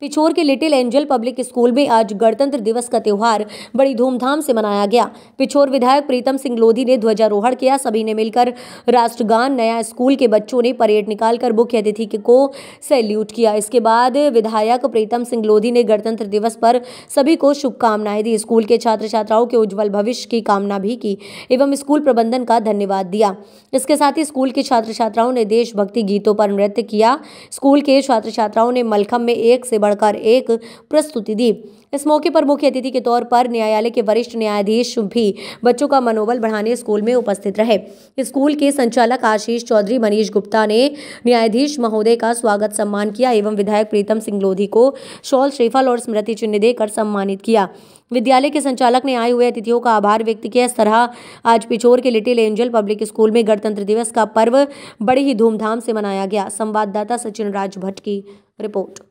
पिछोर के little angel public school में आज गणतंत्र दिवस का त्यौहार बड़ी धूमधाम से मनाया गया पिछोर विधायक प्रीतम सिंह लोधी ने ध्वजारोहण किया सभी ने मिलकर राष्ट्रगान नया स्कूल के बच्चों ने परेड निकालकर मुख्य अतिथि को सैल्यूट किया इसके बाद विधायक प्रीतम सिंह लोधी ने गणतंत्र दिवस पर सभी को शुभकामनाएं दी स्कूल के छात्र छात्राओं के उज्जवल भविष्य की कामना भी की एवं स्कूल प्रबंधन का धन्यवाद दिया इसके साथ ही स्कूल के छात्र छात्राओं ने देशभक्ति गीतों पर नृत्य किया स्कूल के छात्र छात्राओं ने मलखम में एक से बढ़कर एक प्रस्तुति दी इस मौके पर मुख्य अतिथि के तौर पर न्यायालय के वरिष्ठ न्यायाधीश भी बच्चों का मनोबल बढ़ाने स्कूल में उपस्थित रहे स्कूल के संचालक आशीष चौधरी मनीष गुप्ता ने न्यायाधीश महोदय का स्वागत सम्मान किया एवं विधायक प्रीतम सिंह लोधी को शॉल श्रीफल और स्मृति चिन्ह देकर सम्मानित किया विद्यालय के संचालक ने आए हुए अतिथियों का आभार व्यक्त किया इस तरह आज पिछोर के लिटिल एंजल पब्लिक स्कूल में गणतंत्र दिवस का पर्व बड़ी ही धूमधाम से मनाया गया संवाददाता सचिन राज भट्ट की रिपोर्ट